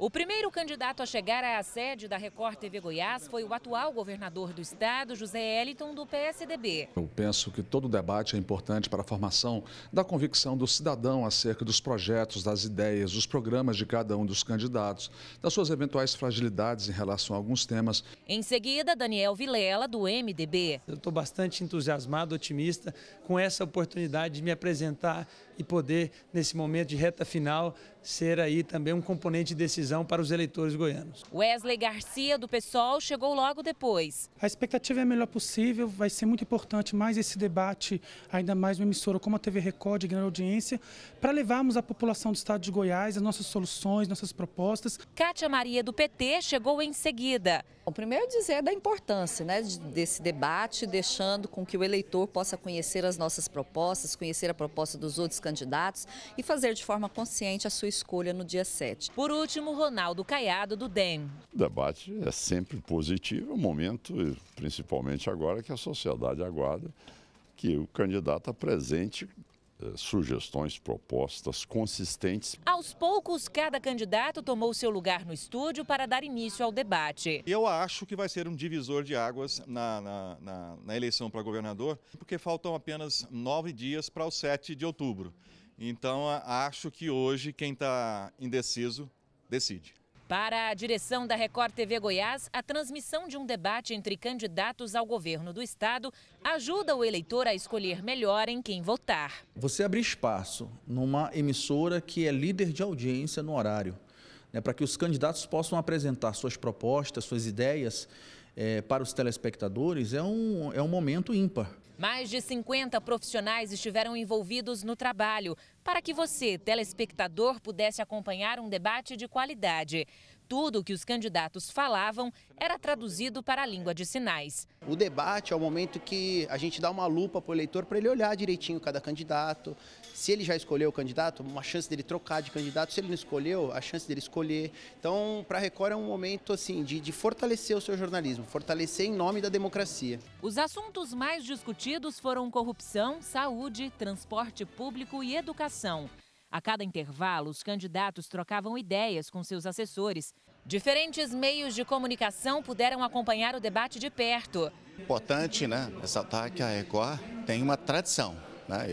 O primeiro candidato a chegar à sede da Record TV Goiás foi o atual governador do estado, José Eliton, do PSDB. Eu penso que todo debate é importante para a formação da convicção do cidadão acerca dos projetos, das ideias, dos programas de cada um dos candidatos, das suas eventuais fragilidades em relação a alguns temas. Em seguida, Daniel Vilela, do MDB. Eu estou bastante entusiasmado, otimista com essa oportunidade de me apresentar e poder, nesse momento de reta final, ser aí também um componente decisivo decisão para os eleitores goianos. Wesley Garcia, do PSOL, chegou logo depois. A expectativa é a melhor possível, vai ser muito importante mais esse debate, ainda mais uma emissora como a TV Record, grande audiência, para levarmos à população do estado de Goiás as nossas soluções, nossas propostas. Cátia Maria, do PT, chegou em seguida. O primeiro dizer da importância né, desse debate, deixando com que o eleitor possa conhecer as nossas propostas, conhecer a proposta dos outros candidatos e fazer de forma consciente a sua escolha no dia 7. Por último, Ronaldo Caiado, do DEM. O debate é sempre positivo, é um momento, principalmente agora, que a sociedade aguarda que o candidato apresente eh, sugestões, propostas consistentes. Aos poucos, cada candidato tomou seu lugar no estúdio para dar início ao debate. Eu acho que vai ser um divisor de águas na, na, na, na eleição para governador, porque faltam apenas nove dias para o 7 de outubro. Então, acho que hoje quem está indeciso decide. Para a direção da Record TV Goiás, a transmissão de um debate entre candidatos ao governo do estado ajuda o eleitor a escolher melhor em quem votar. Você abrir espaço numa emissora que é líder de audiência no horário, né, para que os candidatos possam apresentar suas propostas, suas ideias é, para os telespectadores, é um, é um momento ímpar. Mais de 50 profissionais estiveram envolvidos no trabalho para que você, telespectador, pudesse acompanhar um debate de qualidade. Tudo o que os candidatos falavam era traduzido para a língua de sinais. O debate é o momento que a gente dá uma lupa para o eleitor para ele olhar direitinho cada candidato. Se ele já escolheu o candidato, uma chance dele trocar de candidato. Se ele não escolheu, a chance dele escolher. Então, para a Record é um momento assim de, de fortalecer o seu jornalismo, fortalecer em nome da democracia. Os assuntos mais discutidos Mantidos foram corrupção, saúde, transporte público e educação. A cada intervalo, os candidatos trocavam ideias com seus assessores. Diferentes meios de comunicação puderam acompanhar o debate de perto. Importante, né, ressaltar que a Record tem uma tradição né?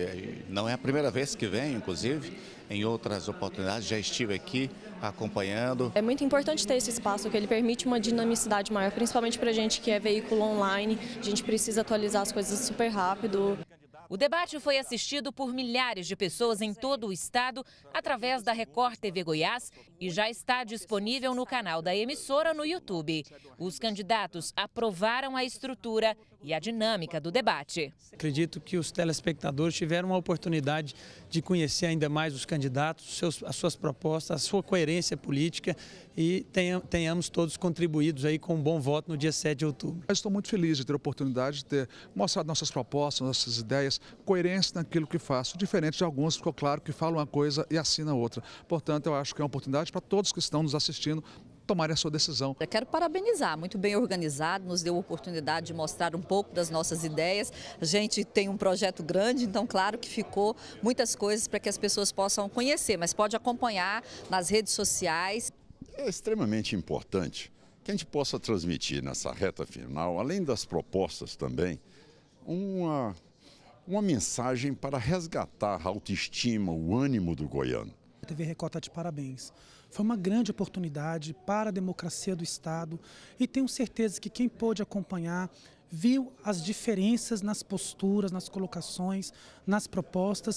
Não é a primeira vez que vem, inclusive, em outras oportunidades já estive aqui acompanhando. É muito importante ter esse espaço, que ele permite uma dinamicidade maior, principalmente para a gente que é veículo online, a gente precisa atualizar as coisas super rápido. O debate foi assistido por milhares de pessoas em todo o estado através da Record TV Goiás e já está disponível no canal da emissora no YouTube. Os candidatos aprovaram a estrutura e a dinâmica do debate. Acredito que os telespectadores tiveram a oportunidade de conhecer ainda mais os candidatos, seus, as suas propostas, a sua coerência política e tenhamos todos contribuídos aí com um bom voto no dia 7 de outubro. Eu estou muito feliz de ter a oportunidade de ter mostrado nossas propostas, nossas ideias, coerência naquilo que faço, diferente de alguns, ficou claro, que falam uma coisa e assinam outra. Portanto, eu acho que é uma oportunidade para todos que estão nos assistindo tomarem a sua decisão. Eu quero parabenizar, muito bem organizado, nos deu a oportunidade de mostrar um pouco das nossas ideias. A gente tem um projeto grande, então claro que ficou muitas coisas para que as pessoas possam conhecer, mas pode acompanhar nas redes sociais. É extremamente importante que a gente possa transmitir nessa reta final, além das propostas também, uma, uma mensagem para resgatar a autoestima, o ânimo do goiano. A TV Record está de parabéns foi uma grande oportunidade para a democracia do Estado e tenho certeza que quem pôde acompanhar viu as diferenças nas posturas, nas colocações, nas propostas.